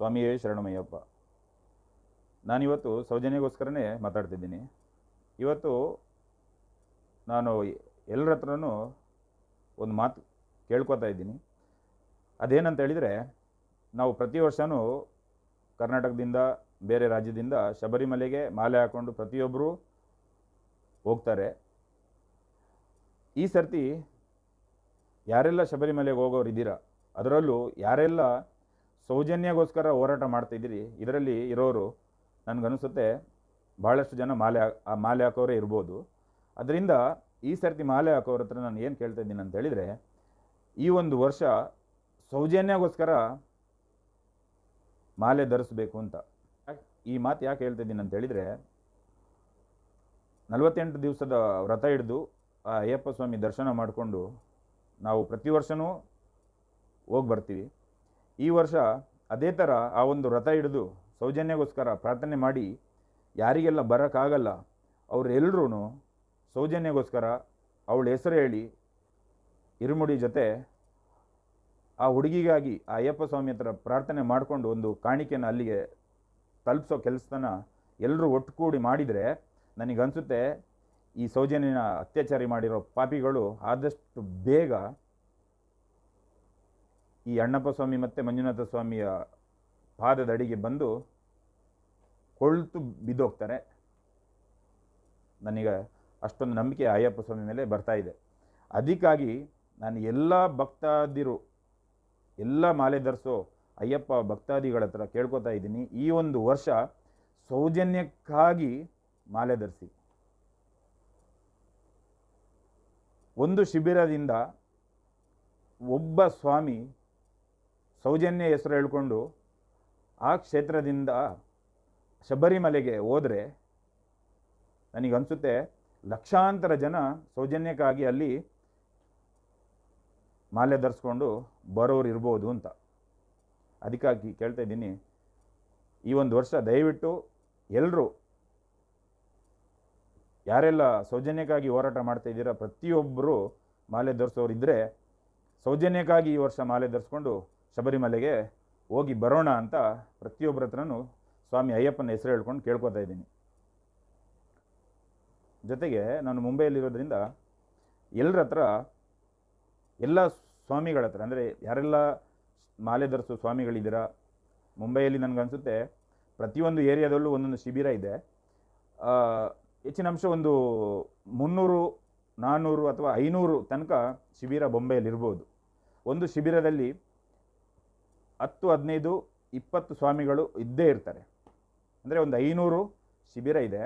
ಸ್ವಾಮಿಯೇ ಶರಣಮಯ್ಯಪ್ಪ ನಾನಿವತ್ತು ಸೌಜನ್ಯಗೋಸ್ಕರನೇ ಮಾತಾಡ್ತಿದ್ದೀನಿ ಇವತ್ತು ನಾನು ಎಲ್ಲರ ಹತ್ರನೂ ಒಂದು ಮಾತು ಕೇಳ್ಕೊತಾ ಇದ್ದೀನಿ ಅದೇನಂತ ಹೇಳಿದರೆ ನಾವು ಪ್ರತಿ ವರ್ಷವೂ ಕರ್ನಾಟಕದಿಂದ ಬೇರೆ ರಾಜ್ಯದಿಂದ ಶಬರಿಮಲೆಗೆ ಮಾಲೆ ಹಾಕ್ಕೊಂಡು ಪ್ರತಿಯೊಬ್ಬರೂ ಹೋಗ್ತಾರೆ ಈ ಸರ್ತಿ ಯಾರೆಲ್ಲ ಶಬರಿಮಲೆಗೆ ಹೋಗೋರು ಇದ್ದೀರಾ ಅದರಲ್ಲೂ ಯಾರೆಲ್ಲ ಸೌಜನ್ಯಗೋಸ್ಕರ ಹೋರಾಟ ಮಾಡ್ತಾಯಿದ್ದೀರಿ ಇದರಲ್ಲಿ ಇರೋರು ನನಗನ್ನಿಸುತ್ತೆ ಭಾಳಷ್ಟು ಜನ ಮಾಲೆ ಆ ಮಾಲೆ ಹಾಕೋರೇ ಇರ್ಬೋದು ಅದರಿಂದ ಈ ಸರ್ತಿ ಮಾಲೆ ಹಾಕೋರ ಹತ್ರ ನಾನು ಏನು ಕೇಳ್ತಾ ಇದ್ದೀನಿ ಅಂತ ಹೇಳಿದರೆ ಈ ಒಂದು ವರ್ಷ ಸೌಜನ್ಯಗೋಸ್ಕರ ಮಾಲೆ ಧರಿಸ್ಬೇಕು ಅಂತ ಈ ಮಾತು ಯಾಕೆ ಹೇಳ್ತಾ ಇದ್ದೀನಿ ಅಂತ ಹೇಳಿದರೆ ನಲವತ್ತೆಂಟು ದಿವಸದ ವ್ರತ ಹಿಡಿದು ಆ ಅಯ್ಯಪ್ಪ ಸ್ವಾಮಿ ದರ್ಶನ ಮಾಡಿಕೊಂಡು ನಾವು ಪ್ರತಿ ವರ್ಷವೂ ಹೋಗಿ ಬರ್ತೀವಿ ಈ ವರ್ಷ ಅದೇ ಥರ ಆ ಒಂದು ರಥ ಹಿಡಿದು ಸೌಜನ್ಯಗೋಸ್ಕರ ಪ್ರಾರ್ಥನೆ ಮಾಡಿ ಯಾರಿಗೆಲ್ಲ ಬರೋಕ್ಕಾಗಲ್ಲ ಅವರೆಲ್ಲರೂ ಸೌಜನ್ಯಗೋಸ್ಕರ ಅವಳ ಹೆಸರು ಹೇಳಿ ಇರುಮುಡಿ ಜೊತೆ ಆ ಹುಡುಗಿಗಾಗಿ ಆ ಅಯ್ಯಪ್ಪ ಸ್ವಾಮಿ ಹತ್ರ ಪ್ರಾರ್ಥನೆ ಮಾಡಿಕೊಂಡು ಒಂದು ಕಾಣಿಕೆಯನ್ನು ಅಲ್ಲಿಗೆ ತಲುಪಿಸೋ ಕೆಲಸನ ಎಲ್ಲರೂ ಒಟ್ಟುಗೂಡಿ ಮಾಡಿದರೆ ನನಗನ್ಸುತ್ತೆ ಈ ಸೌಜನ್ಯನ ಅತ್ಯಾಚಾರಿ ಮಾಡಿರೋ ಪಾಪಿಗಳು ಆದಷ್ಟು ಬೇಗ ಈ ಅಣ್ಣಪ್ಪ ಸ್ವಾಮಿ ಮತ್ತು ಮಂಜುನಾಥ ಸ್ವಾಮಿಯ ಪಾದದ ಅಡಿಗೆ ಬಂದು ಕೊಳ್ತು ಬಿದ್ದೋಗ್ತಾರೆ ನನಗೆ ಅಷ್ಟೊಂದು ನಂಬಿಕೆ ಅಯ್ಯಪ್ಪ ಸ್ವಾಮಿ ಮೇಲೆ ಬರ್ತಾ ಇದೆ ಅದಕ್ಕಾಗಿ ನಾನು ಎಲ್ಲ ಭಕ್ತಾದಿರು ಎಲ್ಲ ಮಾಲೆ ಧರಿಸೋ ಅಯ್ಯಪ್ಪ ಭಕ್ತಾದಿಗಳ ಹತ್ರ ಕೇಳ್ಕೊತಾ ಇದ್ದೀನಿ ಈ ಒಂದು ವರ್ಷ ಸೌಜನ್ಯಕ್ಕಾಗಿ ಮಾಲೆ ಧರಿಸಿ ಒಂದು ಶಿಬಿರದಿಂದ ಒಬ್ಬ ಸ್ವಾಮಿ ಸೌಜನ್ಯ ಹೆಸರು ಹೇಳ್ಕೊಂಡು ಆ ಕ್ಷೇತ್ರದಿಂದ ಶಬರಿಮಲೆಗೆ ಹೋದರೆ ನನಗನ್ಸುತ್ತೆ ಲಕ್ಷಾಂತರ ಜನ ಸೌಜನ್ಯಕ್ಕಾಗಿ ಅಲ್ಲಿ ಮಾಲೆ ಧರಿಸ್ಕೊಂಡು ಬರೋರು ಇರ್ಬೋದು ಅಂತ ಅದಕ್ಕಾಗಿ ಕೇಳ್ತಾ ಇದ್ದೀನಿ ಈ ಒಂದು ವರ್ಷ ದಯವಿಟ್ಟು ಎಲ್ಲರೂ ಯಾರೆಲ್ಲ ಸೌಜನ್ಯಕ್ಕಾಗಿ ಹೋರಾಟ ಮಾಡ್ತಾಯಿದ್ದೀರಾ ಪ್ರತಿಯೊಬ್ಬರು ಮಾಲೆ ಧರಿಸೋರು ಇದ್ದರೆ ಸೌಜನ್ಯಕ್ಕಾಗಿ ಈ ವರ್ಷ ಮಾಲೆ ಧರಿಸ್ಕೊಂಡು ಶಬರಿಮಲೆಗೆ ಹೋಗಿ ಬರೋಣ ಅಂತ ಪ್ರತಿಯೊಬ್ಬರ ಹತ್ರನೂ ಸ್ವಾಮಿ ಅಯ್ಯಪ್ಪನ ಹೆಸರು ಹೇಳ್ಕೊಂಡು ಕೇಳ್ಕೊತಾ ಇದ್ದೀನಿ ಜೊತೆಗೆ ನಾನು ಮುಂಬೈಯಲ್ಲಿರೋದ್ರಿಂದ ಎಲ್ಲರ ಹತ್ರ ಎಲ್ಲ ಸ್ವಾಮಿಗಳ ಹತ್ರ ಅಂದರೆ ಯಾರೆಲ್ಲ ಮಾಲೆ ಧರಿಸೋ ಸ್ವಾಮಿಗಳಿದ್ದೀರಾ ಮುಂಬೈಯಲ್ಲಿ ನನಗನ್ಸುತ್ತೆ ಪ್ರತಿಯೊಂದು ಏರಿಯಾದಲ್ಲೂ ಒಂದೊಂದು ಶಿಬಿರ ಇದೆ ಹೆಚ್ಚಿನ ಅಂಶ ಒಂದು ಮುನ್ನೂರು ನಾನ್ನೂರು ಅಥವಾ ಐನೂರು ತನಕ ಶಿಬಿರ ಬೊಂಬೆಯಲ್ಲಿರ್ಬೋದು ಒಂದು ಶಿಬಿರದಲ್ಲಿ ಹತ್ತು ಹದಿನೈದು ಇಪ್ಪತ್ತು ಸ್ವಾಮಿಗಳು ಇದ್ದೇ ಇರ್ತಾರೆ ಅಂದರೆ ಒಂದು ಐನೂರು ಶಿಬಿರ ಇದೆ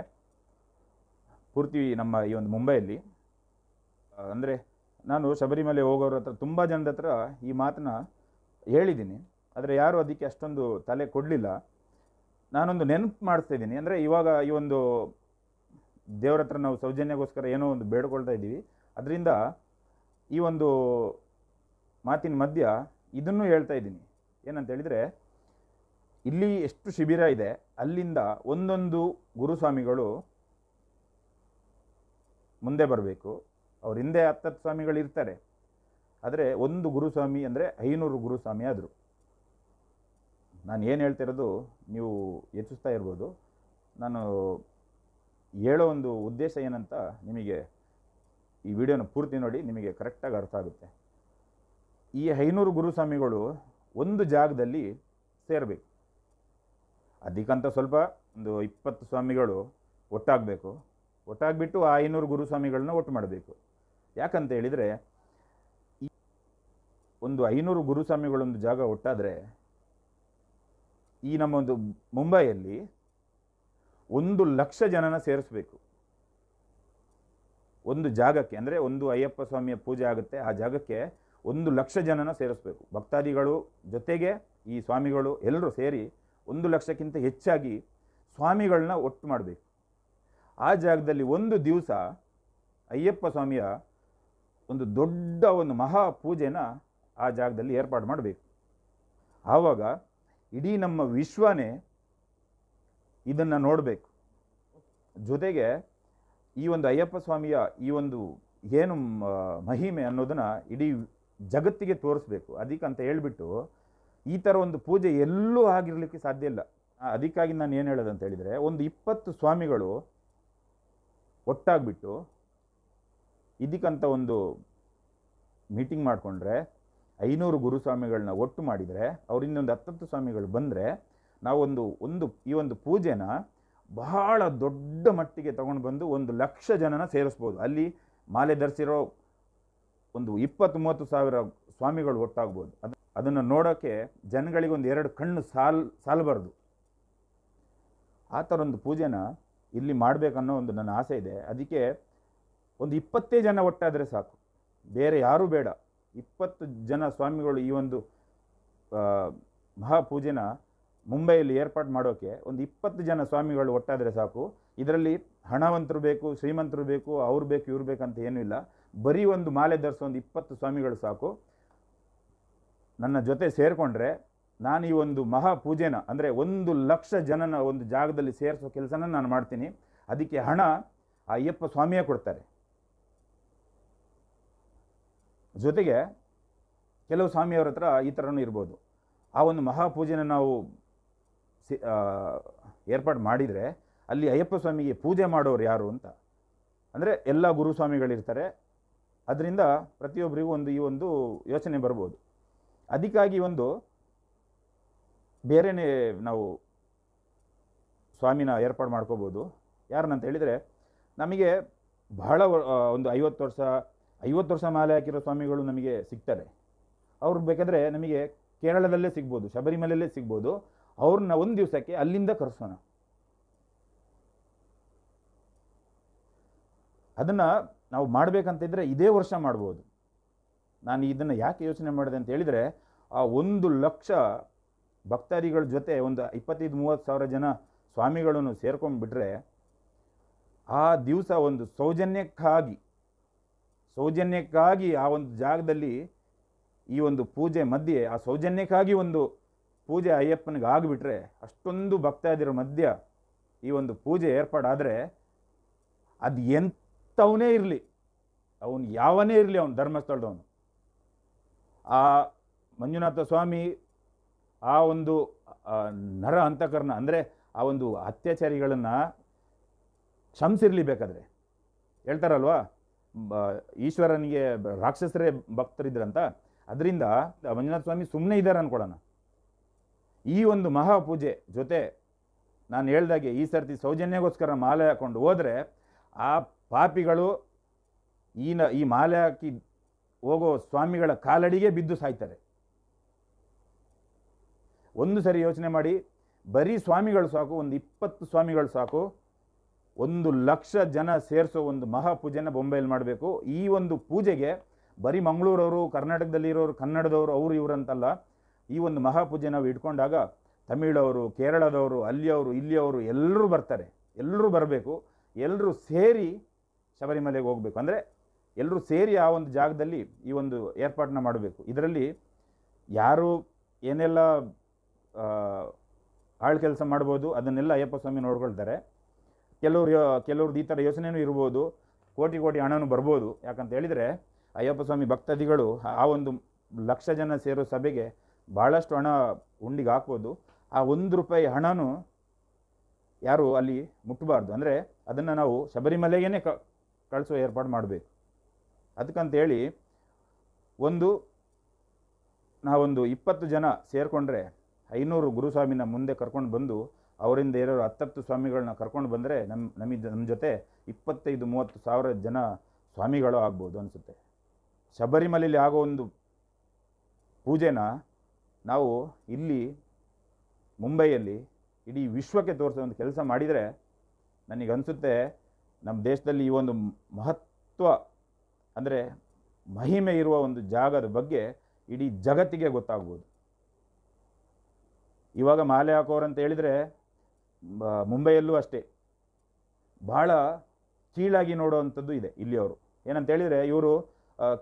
ಪೂರ್ತಿ ನಮ್ಮ ಈ ಒಂದು ಮುಂಬೈಯಲ್ಲಿ ಅಂದರೆ ನಾನು ಶಬರಿಮಲೆ ಹೋಗೋರ ಹತ್ರ ತುಂಬ ಜನದ ಹತ್ರ ಈ ಮಾತನ್ನ ಹೇಳಿದ್ದೀನಿ ಆದರೆ ಯಾರೂ ಅದಕ್ಕೆ ಅಷ್ಟೊಂದು ತಲೆ ಕೊಡಲಿಲ್ಲ ನಾನೊಂದು ನೆನಪು ಮಾಡಿಸ್ತಾ ಇದ್ದೀನಿ ಅಂದರೆ ಇವಾಗ ಈ ಒಂದು ದೇವ್ರ ಹತ್ರ ನಾವು ಸೌಜನ್ಯಗೋಸ್ಕರ ಏನೋ ಒಂದು ಬೇಡ್ಕೊಳ್ತಾ ಇದ್ದೀವಿ ಅದರಿಂದ ಈ ಒಂದು ಮಾತಿನ ಮಧ್ಯ ಇದನ್ನು ಹೇಳ್ತಾ ಇದ್ದೀನಿ ಏನಂತ ಹೇಳಿದರೆ ಇಲ್ಲಿ ಎಷ್ಟು ಶಿಬಿರ ಇದೆ ಅಲ್ಲಿಂದ ಒಂದೊಂದು ಗುರುಸ್ವಾಮಿಗಳು ಮುಂದೆ ಬರಬೇಕು ಅವ್ರ ಹಿಂದೆ ಹತ್ತತ್ತು ಸ್ವಾಮಿಗಳು ಇರ್ತಾರೆ ಆದರೆ ಒಂದು ಗುರುಸ್ವಾಮಿ ಅಂದರೆ ಐನೂರು ಗುರುಸ್ವಾಮಿ ಆದರು ನಾನು ಏನು ಹೇಳ್ತಿರೋದು ನೀವು ಯೋಚಿಸ್ತಾ ಇರ್ಬೋದು ನಾನು ಹೇಳೋ ಒಂದು ಉದ್ದೇಶ ಏನಂತ ನಿಮಗೆ ಈ ವಿಡಿಯೋನ ಪೂರ್ತಿ ನೋಡಿ ನಿಮಗೆ ಕರೆಕ್ಟಾಗಿ ಅರ್ಥ ಆಗುತ್ತೆ ಈ ಐನೂರು ಗುರುಸ್ವಾಮಿಗಳು ಒಂದು ಜಾಗದಲ್ಲಿ ಸೇರಬೇಕು ಅದಕ್ಕಂತ ಸ್ವಲ್ಪ ಒಂದು ಇಪ್ಪತ್ತು ಸ್ವಾಮಿಗಳು ಒಟ್ಟಾಗಬೇಕು ಒಟ್ಟಾಗಿಬಿಟ್ಟು ಆ ಐನೂರು ಗುರುಸ್ವಾಮಿಗಳನ್ನ ಒಟ್ಟು ಮಾಡಬೇಕು ಯಾಕಂತ ಹೇಳಿದರೆ ಒಂದು ಐನೂರು ಗುರುಸ್ವಾಮಿಗಳೊಂದು ಜಾಗ ಒಟ್ಟಾದರೆ ಈ ನಮ್ಮ ಒಂದು ಮುಂಬೈಯಲ್ಲಿ ಒಂದು ಲಕ್ಷ ಜನನ ಸೇರಿಸಬೇಕು ಒಂದು ಜಾಗಕ್ಕೆ ಅಂದರೆ ಒಂದು ಅಯ್ಯಪ್ಪ ಸ್ವಾಮಿಯ ಪೂಜೆ ಆಗುತ್ತೆ ಆ ಜಾಗಕ್ಕೆ ಒಂದು ಲಕ್ಷ ಜನನ ಸೇರಿಸ್ಬೇಕು ಭಕ್ತಾದಿಗಳು ಜೊತೆಗೆ ಈ ಸ್ವಾಮಿಗಳು ಎಲ್ಲರೂ ಸೇರಿ ಒಂದು ಲಕ್ಷಕ್ಕಿಂತ ಹೆಚ್ಚಾಗಿ ಸ್ವಾಮಿಗಳನ್ನ ಒಟ್ಟು ಮಾಡಬೇಕು ಆ ಜಾಗದಲ್ಲಿ ಒಂದು ದಿವಸ ಅಯ್ಯಪ್ಪ ಸ್ವಾಮಿಯ ಒಂದು ದೊಡ್ಡ ಒಂದು ಮಹಾ ಪೂಜೆನ ಆ ಜಾಗದಲ್ಲಿ ಏರ್ಪಾಡು ಮಾಡಬೇಕು ಆವಾಗ ಇಡೀ ನಮ್ಮ ವಿಶ್ವನೇ ಇದನ್ನು ನೋಡಬೇಕು ಜೊತೆಗೆ ಈ ಒಂದು ಅಯ್ಯಪ್ಪ ಸ್ವಾಮಿಯ ಈ ಒಂದು ಏನು ಮಹಿಮೆ ಅನ್ನೋದನ್ನು ಇಡೀ ಜಗತ್ತಿಗೆ ತೋರಿಸ್ಬೇಕು ಅದಕ್ಕೆ ಅಂತ ಹೇಳ್ಬಿಟ್ಟು ಈ ಥರ ಒಂದು ಪೂಜೆ ಎಲ್ಲೂ ಆಗಿರಲಿಕ್ಕೆ ಸಾಧ್ಯ ಇಲ್ಲ ಅದಕ್ಕಾಗಿ ನಾನು ಏನು ಹೇಳೋದಂತ ಹೇಳಿದರೆ ಒಂದು ಇಪ್ಪತ್ತು ಸ್ವಾಮಿಗಳು ಒಟ್ಟಾಗ್ಬಿಟ್ಟು ಇದಕ್ಕಂತ ಒಂದು ಮೀಟಿಂಗ್ ಮಾಡಿಕೊಂಡ್ರೆ ಐನೂರು ಗುರುಸ್ವಾಮಿಗಳನ್ನ ಒಟ್ಟು ಮಾಡಿದರೆ ಅವರಿಂದೊಂದು ಹತ್ತತ್ತು ಸ್ವಾಮಿಗಳು ಬಂದರೆ ನಾವೊಂದು ಒಂದು ಈ ಒಂದು ಪೂಜೆನ ಬಹಳ ದೊಡ್ಡ ಮಟ್ಟಿಗೆ ತೊಗೊಂಡು ಬಂದು ಒಂದು ಲಕ್ಷ ಜನನ ಸೇರಿಸ್ಬೋದು ಅಲ್ಲಿ ಮಾಲೆ ಧರಿಸಿರೋ ಒಂದು ಇಪ್ಪತ್ತು ಮೂವತ್ತು ಸಾವಿರ ಸ್ವಾಮಿಗಳು ಒಟ್ಟಾಗ್ಬೋದು ಅದು ಅದನ್ನು ನೋಡೋಕ್ಕೆ ಜನಗಳಿಗೆ ಒಂದು ಎರಡು ಕಣ್ಣು ಸಾಲ್ ಸಾಲಬಾರ್ದು ಆ ಥರ ಒಂದು ಪೂಜೆನ ಇಲ್ಲಿ ಮಾಡಬೇಕನ್ನೋ ಒಂದು ನನ್ನ ಆಸೆ ಇದೆ ಅದಕ್ಕೆ ಒಂದು ಇಪ್ಪತ್ತೇ ಜನ ಒಟ್ಟಾದರೆ ಸಾಕು ಬೇರೆ ಯಾರೂ ಬೇಡ ಇಪ್ಪತ್ತು ಜನ ಸ್ವಾಮಿಗಳು ಈ ಒಂದು ಮಹಾಪೂಜೆನ ಮುಂಬೈಯಲ್ಲಿ ಏರ್ಪಾಡು ಮಾಡೋಕ್ಕೆ ಒಂದು ಇಪ್ಪತ್ತು ಜನ ಸ್ವಾಮಿಗಳು ಒಟ್ಟಾದರೆ ಸಾಕು ಇದರಲ್ಲಿ ಹಣವಂತರು ಬೇಕು ಶ್ರೀಮಂತರು ಬೇಕು ಅವ್ರು ಬೇಕು ಇವ್ರು ಬೇಕಂತ ಏನೂ ಇಲ್ಲ ಬರೀ ಒಂದು ಮಾಲೆ ಧರಿಸೋ ಒಂದು ಇಪ್ಪತ್ತು ಸ್ವಾಮಿಗಳು ಸಾಕು ನನ್ನ ಜೊತೆ ಸೇರಿಕೊಂಡ್ರೆ ನಾನು ಈ ಒಂದು ಮಹಾ ಪೂಜೆನ ಅಂದರೆ ಒಂದು ಲಕ್ಷ ಜನನ ಒಂದು ಜಾಗದಲ್ಲಿ ಸೇರಿಸೋ ಕೆಲಸನ ನಾನು ಮಾಡ್ತೀನಿ ಅದಕ್ಕೆ ಹಣ ಆ ಅಯ್ಯಪ್ಪ ಸ್ವಾಮಿಯೇ ಕೊಡ್ತಾರೆ ಜೊತೆಗೆ ಕೆಲವು ಸ್ವಾಮಿಯವ್ರ ಹತ್ರ ಈ ಥರನೂ ಇರ್ಬೋದು ಆ ಒಂದು ಮಹಾಪೂಜೆನ ನಾವು ಸಿ ಏರ್ಪಾಡು ಮಾಡಿದರೆ ಅಲ್ಲಿ ಅಯ್ಯಪ್ಪ ಸ್ವಾಮಿಗೆ ಪೂಜೆ ಮಾಡೋರು ಯಾರು ಅಂತ ಅಂದರೆ ಎಲ್ಲ ಗುರುಸ್ವಾಮಿಗಳಿರ್ತಾರೆ ಅದರಿಂದ ಪ್ರತಿಯೊಬ್ಬರಿಗೂ ಒಂದು ಈ ಒಂದು ಯೋಚನೆ ಬರ್ಬೋದು ಅದಕ್ಕಾಗಿ ಒಂದು ಬೇರೆಯೇ ನಾವು ಸ್ವಾಮಿನ ಏರ್ಪಾಡು ಮಾಡ್ಕೋಬೋದು ಯಾರನ್ನಂತ ಹೇಳಿದರೆ ನಮಗೆ ಬಹಳ ಒಂದು ಐವತ್ತು ವರ್ಷ ಐವತ್ತು ವರ್ಷ ಮಾಲೆ ಹಾಕಿರೋ ಸ್ವಾಮಿಗಳು ನಮಗೆ ಸಿಗ್ತಾರೆ ಅವ್ರು ಬೇಕಾದರೆ ನಮಗೆ ಕೇರಳದಲ್ಲೇ ಸಿಗ್ಬೋದು ಶಬರಿಮಲೆಯಲ್ಲೇ ಸಿಗ್ಬೋದು ಅವ್ರನ್ನ ಒಂದು ದಿವಸಕ್ಕೆ ಅಲ್ಲಿಂದ ಕರೆಸೋಣ ಅದನ್ನು ನಾವು ಮಾಡಬೇಕಂತಿದ್ದರೆ ಇದೇ ವರ್ಷ ಮಾಡ್ಬೋದು ನಾನು ಇದನ್ನು ಯಾಕೆ ಯೋಚನೆ ಮಾಡಿದೆ ಅಂತ ಹೇಳಿದರೆ ಆ ಒಂದು ಲಕ್ಷ ಭಕ್ತಾದಿಗಳ ಜೊತೆ ಒಂದು ಇಪ್ಪತ್ತೈದು ಮೂವತ್ತು ಸಾವಿರ ಜನ ಸ್ವಾಮಿಗಳನ್ನು ಸೇರ್ಕೊಂಡ್ಬಿಟ್ರೆ ಆ ದಿವಸ ಒಂದು ಸೌಜನ್ಯಕ್ಕಾಗಿ ಸೌಜನ್ಯಕ್ಕಾಗಿ ಆ ಒಂದು ಜಾಗದಲ್ಲಿ ಈ ಒಂದು ಪೂಜೆ ಮಧ್ಯೆ ಆ ಸೌಜನ್ಯಕ್ಕಾಗಿ ಒಂದು ಪೂಜೆ ಅಯ್ಯಪ್ಪನಿಗೆ ಆಗಿಬಿಟ್ರೆ ಅಷ್ಟೊಂದು ಭಕ್ತಾದಿರ ಮಧ್ಯ ಈ ಒಂದು ಪೂಜೆ ಏರ್ಪಾಡಾದರೆ ಅದು ಎಂಥ ಅವನೇ ಇರಲಿ ಅವನು ಯಾವನೇ ಇರಲಿ ಅವನು ಧರ್ಮಸ್ಥಳದವನು ಆ ಮಂಜುನಾಥ ಸ್ವಾಮಿ ಆ ಒಂದು ನರ ಹಂತಕರನ್ನ ಅಂದರೆ ಆ ಒಂದು ಅತ್ಯಾಚಾರಿಗಳನ್ನು ಕ್ಷಮಿಸಿರಲಿ ಬೇಕಾದರೆ ಹೇಳ್ತಾರಲ್ವಾ ಈಶ್ವರನಿಗೆ ರಾಕ್ಷಸರೇ ಭಕ್ತರಿದ್ರಂತ ಅದರಿಂದ ಮಂಜುನಾಥ ಸ್ವಾಮಿ ಸುಮ್ಮನೆ ಇದ್ದಾರೆ ಅನ್ಕೊಳ್ಳೋಣ ಈ ಒಂದು ಮಹಾಪೂಜೆ ಜೊತೆ ನಾನು ಹೇಳ್ದಾಗೆ ಈ ಸರ್ತಿ ಸೌಜನ್ಯಗೋಸ್ಕರ ಮಾಲೆ ಹಾಕ್ಕೊಂಡು ಹೋದರೆ ಆ ಪಾಪಿಗಳು ಈ ನ ಈ ಮಾಲೆ ಹಾಕಿ ಹೋಗೋ ಸ್ವಾಮಿಗಳ ಕಾಲಡಿಗೆ ಬಿದ್ದು ಸಾಯ್ತಾರೆ ಒಂದು ಸರಿ ಯೋಚನೆ ಮಾಡಿ ಬರೀ ಸ್ವಾಮಿಗಳು ಸಾಕು ಒಂದು ಇಪ್ಪತ್ತು ಸ್ವಾಮಿಗಳು ಸಾಕು ಒಂದು ಲಕ್ಷ ಜನ ಸೇರಿಸೋ ಒಂದು ಮಹಾಪೂಜೆನ ಬೊಂಬೈಲಿ ಮಾಡಬೇಕು ಈ ಒಂದು ಪೂಜೆಗೆ ಬರೀ ಮಂಗಳೂರವರು ಕರ್ನಾಟಕದಲ್ಲಿರೋರು ಕನ್ನಡದವರು ಅವರು ಅಂತಲ್ಲ ಈ ಒಂದು ಮಹಾಪೂಜೆ ನಾವು ಇಟ್ಕೊಂಡಾಗ ತಮಿಳವರು ಕೇರಳದವರು ಅಲ್ಲಿಯವರು ಇಲ್ಲಿಯವರು ಎಲ್ಲರೂ ಬರ್ತಾರೆ ಎಲ್ಲರೂ ಬರಬೇಕು ಎಲ್ಲರೂ ಸೇರಿ ಶಬರಿಮಲೆಗೆ ಹೋಗಬೇಕು ಅಂದರೆ ಎಲ್ಲರೂ ಸೇರಿ ಆ ಒಂದು ಜಾಗದಲ್ಲಿ ಈ ಒಂದು ಏರ್ಪಾಟನ್ನ ಮಾಡಬೇಕು ಇದರಲ್ಲಿ ಯಾರು ಏನೆಲ್ಲ ಹಾಳು ಕೆಲಸ ಮಾಡ್ಬೋದು ಅದನ್ನೆಲ್ಲ ಅಯ್ಯಪ್ಪ ಸ್ವಾಮಿ ನೋಡ್ಕೊಳ್ತಾರೆ ಕೆಲವ್ರು ಕೆಲವ್ರದ್ದು ಈ ಥರ ಯೋಚನೆಯೂ ಇರ್ಬೋದು ಕೋಟಿ ಕೋಟಿ ಹಣನೂ ಬರ್ಬೋದು ಯಾಕಂತ ಹೇಳಿದರೆ ಅಯ್ಯಪ್ಪ ಸ್ವಾಮಿ ಭಕ್ತಾದಿಗಳು ಆ ಒಂದು ಲಕ್ಷ ಜನ ಸೇರೋ ಸಭೆಗೆ ಭಾಳಷ್ಟು ಹಣ ಉಂಡಿಗೆ ಹಾಕ್ಬೋದು ಆ ಒಂದು ರೂಪಾಯಿ ಹಣನೂ ಯಾರು ಅಲ್ಲಿ ಮುಟ್ಟಬಾರ್ದು ಅಂದರೆ ಅದನ್ನು ನಾವು ಶಬರಿಮಲೆಗೇ ಕ ಕಳಿಸುವ ಏರ್ಪಾಡು ಮಾಡಬೇಕು ಅದಕ್ಕಂತೇಳಿ ಒಂದು ನಾವೊಂದು ಇಪ್ಪತ್ತು ಜನ ಸೇರಿಕೊಂಡ್ರೆ ಐನೂರು ಗುರುಸ್ವಾಮಿನ ಮುಂದೆ ಕರ್ಕೊಂಡು ಬಂದು ಅವರಿಂದ ಇರೋ ಹತ್ತತ್ತು ಸ್ವಾಮಿಗಳನ್ನ ಕರ್ಕೊಂಡು ಬಂದರೆ ನಮ್ಮ ನಮ್ಮ ನಮ್ಮ ಜೊತೆ ಇಪ್ಪತ್ತೈದು ಮೂವತ್ತು ಸಾವಿರ ಜನ ಸ್ವಾಮಿಗಳು ಆಗ್ಬೋದು ಅನಿಸುತ್ತೆ ಶಬರಿಮಲೆಯಲ್ಲಿ ಆಗೋ ಒಂದು ಪೂಜೆನ ನಾವು ಇಲ್ಲಿ ಮುಂಬೈಯಲ್ಲಿ ಇಡೀ ವಿಶ್ವಕ್ಕೆ ತೋರಿಸೋ ಒಂದು ಕೆಲಸ ಮಾಡಿದರೆ ನನಗನ್ಸುತ್ತೆ ನಮ್ಮ ದೇಶದಲ್ಲಿ ಈ ಒಂದು ಮಹತ್ವ ಅಂದರೆ ಮಹಿಮೆ ಇರುವ ಒಂದು ಜಾಗದ ಬಗ್ಗೆ ಇಡೀ ಜಗತ್ತಿಗೆ ಗೊತ್ತಾಗ್ಬೋದು ಇವಾಗ ಮಾಲೆ ಹಾಕೋರು ಅಂತ ಹೇಳಿದರೆ ಮುಂಬೈಯಲ್ಲೂ ಅಷ್ಟೇ ಭಾಳ ಕೀಳಾಗಿ ನೋಡೋವಂಥದ್ದು ಇದೆ ಇಲ್ಲಿಯವರು ಏನಂತ ಹೇಳಿದರೆ ಇವರು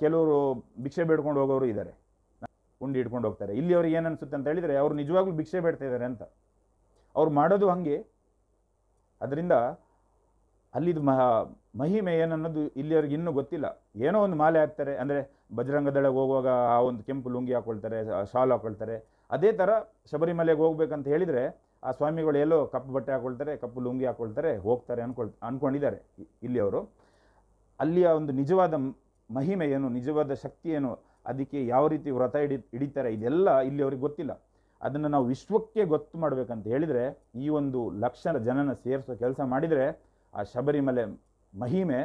ಕೆಲವರು ಭಿಕ್ಷೆ ಬೇಡ್ಕೊಂಡು ಹೋಗೋರು ಇದ್ದಾರೆ ಉಂಡಿ ಇಟ್ಕೊಂಡು ಹೋಗ್ತಾರೆ ಇಲ್ಲಿ ಅವ್ರಿಗೆ ಏನು ಅನಿಸುತ್ತೆ ಅಂತ ಹೇಳಿದರೆ ಅವ್ರು ನಿಜವಾಗ್ಲೂ ಭಿಕ್ಷೆ ಬೇಡ್ತಾ ಇದ್ದಾರೆ ಅಂತ ಅವ್ರು ಮಾಡೋದು ಹಾಗೆ ಅದರಿಂದ ಅಲ್ಲಿದು ಮಹ ಮಹಿಮೆ ಏನನ್ನೋದು ಇಲ್ಲಿಯವ್ರಿಗೆ ಇನ್ನೂ ಗೊತ್ತಿಲ್ಲ ಏನೋ ಒಂದು ಮಾಲೆ ಹಾಕ್ತಾರೆ ಅಂದರೆ ಬಜರಂಗದಳಗೆ ಹೋಗುವಾಗ ಆ ಒಂದು ಕೆಂಪು ಲುಂಗಿ ಹಾಕ್ಕೊಳ್ತಾರೆ ಶಾಲ್ ಹಾಕ್ಕೊಳ್ತಾರೆ ಅದೇ ಥರ ಶಬರಿಮಲೆಗೆ ಹೋಗ್ಬೇಕಂತ ಹೇಳಿದರೆ ಆ ಸ್ವಾಮಿಗಳು ಎಲ್ಲೋ ಕಪ್ಪು ಬಟ್ಟೆ ಹಾಕ್ಕೊಳ್ತಾರೆ ಕಪ್ಪು ಲುಂಗಿ ಹಾಕ್ಕೊಳ್ತಾರೆ ಹೋಗ್ತಾರೆ ಅನ್ಕೊಳ್ ಅಂದ್ಕೊಂಡಿದ್ದಾರೆ ಇಲ್ಲಿಯವರು ಅಲ್ಲಿಯ ಒಂದು ನಿಜವಾದ ಮಹಿಮೆ ಏನು ನಿಜವಾದ ಶಕ್ತಿ ಏನು ಅದಕ್ಕೆ ಯಾವ ರೀತಿ ವ್ರತ ಹಿಡಿ ಹಿಡಿತಾರೆ ಇದೆಲ್ಲ ಇಲ್ಲಿಯವ್ರಿಗೆ ಗೊತ್ತಿಲ್ಲ ಅದನ್ನು ನಾವು ವಿಶ್ವಕ್ಕೆ ಗೊತ್ತು ಮಾಡಬೇಕಂತ ಹೇಳಿದರೆ ಈ ಒಂದು ಲಕ್ಷ ಜನನ ಸೇರಿಸೋ ಕೆಲಸ ಮಾಡಿದರೆ ಆ ಶಬರಿಮಲೆ ಮಹಿಮೆ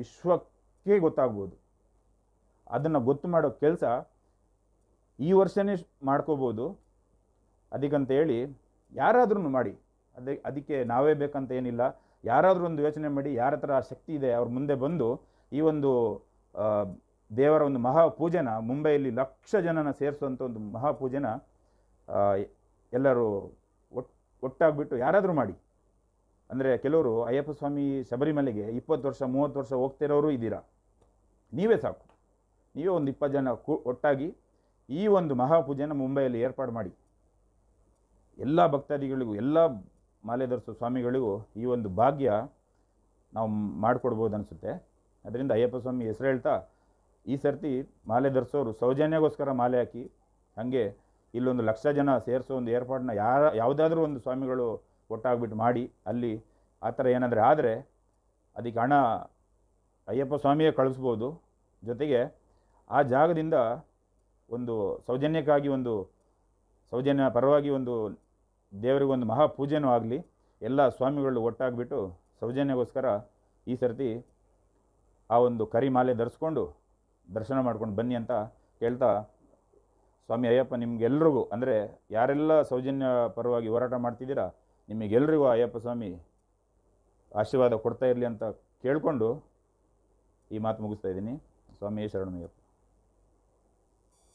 ವಿಶ್ವಕ್ಕೆ ಗೊತ್ತಾಗ್ಬೋದು ಅದನ್ನು ಗೊತ್ತು ಮಾಡೋ ಕೆಲಸ ಈ ವರ್ಷನೇ ಮಾಡ್ಕೋಬೋದು ಅದಕ್ಕಂತ ಹೇಳಿ ಯಾರಾದ್ರೂ ಮಾಡಿ ಅದೇ ಅದಕ್ಕೆ ನಾವೇ ಬೇಕಂತ ಏನಿಲ್ಲ ಯಾರಾದರೂ ಒಂದು ಯೋಚನೆ ಮಾಡಿ ಯಾರ ಹತ್ರ ಶಕ್ತಿ ಇದೆ ಅವ್ರ ಮುಂದೆ ಬಂದು ಈ ಒಂದು ದೇವರ ಒಂದು ಮಹಾಪೂಜೆನ ಮುಂಬೈಯಲ್ಲಿ ಲಕ್ಷ ಜನನ ಸೇರಿಸುವಂಥ ಒಂದು ಮಹಾಪೂಜೆನ ಎಲ್ಲರೂ ಒಟ್ಟಾಗ್ಬಿಟ್ಟು ಯಾರಾದರೂ ಮಾಡಿ ಅಂದರೆ ಕೆಲವರು ಅಯ್ಯಪ್ಪ ಸ್ವಾಮಿ ಶಬರಿಮಲೆಗೆ ಇಪ್ಪತ್ತು ವರ್ಷ ಮೂವತ್ತು ವರ್ಷ ಹೋಗ್ತಿರೋರು ಇದ್ದೀರಾ ನೀವೇ ಸಾಕು ನೀವೇ ಒಂದು ಇಪ್ಪತ್ತು ಜನ ಕು ಒಟ್ಟಾಗಿ ಈ ಒಂದು ಮಹಾಪೂಜೆಯನ್ನು ಮುಂಬೈಯಲ್ಲಿ ಏರ್ಪಾಡು ಮಾಡಿ ಎಲ್ಲ ಭಕ್ತಾದಿಗಳಿಗೂ ಎಲ್ಲ ಮಾಲೆದರ್ಸ ಸ್ವಾಮಿಗಳಿಗೂ ಈ ಒಂದು ಭಾಗ್ಯ ನಾವು ಮಾಡಿಕೊಡ್ಬೋದು ಅನಿಸುತ್ತೆ ಅದರಿಂದ ಅಯ್ಯಪ್ಪ ಸ್ವಾಮಿ ಹೆಸರು ಹೇಳ್ತಾ ಈ ಸರ್ತಿ ಮಾಲೆ ಧರಿಸೋರು ಸೌಜನ್ಯಗೋಸ್ಕರ ಮಾಲೆ ಹಾಕಿ ಹಾಗೆ ಇಲ್ಲೊಂದು ಲಕ್ಷ ಜನ ಸೇರಿಸೋ ಒಂದು ಏರ್ಪಾಡನ್ನ ಯಾರ ಯಾವುದಾದ್ರೂ ಒಂದು ಸ್ವಾಮಿಗಳು ಒಟ್ಟಾಗ್ಬಿಟ್ಟು ಮಾಡಿ ಅಲ್ಲಿ ಆ ಥರ ಏನಾದರೆ ಆದರೆ ಅದಕ್ಕೆ ಹಣ ಅಯ್ಯಪ್ಪ ಸ್ವಾಮಿಯೇ ಕಳಿಸ್ಬೋದು ಜೊತೆಗೆ ಆ ಜಾಗದಿಂದ ಒಂದು ಸೌಜನ್ಯಕ್ಕಾಗಿ ಒಂದು ಸೌಜನ್ಯ ಪರವಾಗಿ ಒಂದು ದೇವರಿಗೊಂದು ಮಹಾ ಪೂಜೆನೂ ಆಗಲಿ ಎಲ್ಲ ಸ್ವಾಮಿಗಳು ಒಟ್ಟಾಗಿಬಿಟ್ಟು ಸೌಜನ್ಯಗೋಸ್ಕರ ಈ ಸರ್ತಿ ಆ ಒಂದು ಕರಿ ಮಾಲೆ ಧರಿಸ್ಕೊಂಡು ದರ್ಶನ ಮಾಡ್ಕೊಂಡು ಬನ್ನಿ ಅಂತ ಹೇಳ್ತಾ ಸ್ವಾಮಿ ಅಯ್ಯಪ್ಪ ನಿಮಗೆಲ್ರಿಗೂ ಅಂದರೆ ಯಾರೆಲ್ಲ ಸೌಜನ್ಯ ಪರವಾಗಿ ಹೋರಾಟ ಮಾಡ್ತಿದ್ದೀರಾ ನಿಮಗೆಲ್ರಿಗೂ ಅಯ್ಯಪ್ಪ ಸ್ವಾಮಿ ಆಶೀರ್ವಾದ ಕೊಡ್ತಾ ಇರಲಿ ಅಂತ ಕೇಳಿಕೊಂಡು ಈ ಮಾತು ಮುಗಿಸ್ತಾ ಇದ್ದೀನಿ ಸ್ವಾಮಿ ಶರಣಮಯ್ಯಪ್ಪ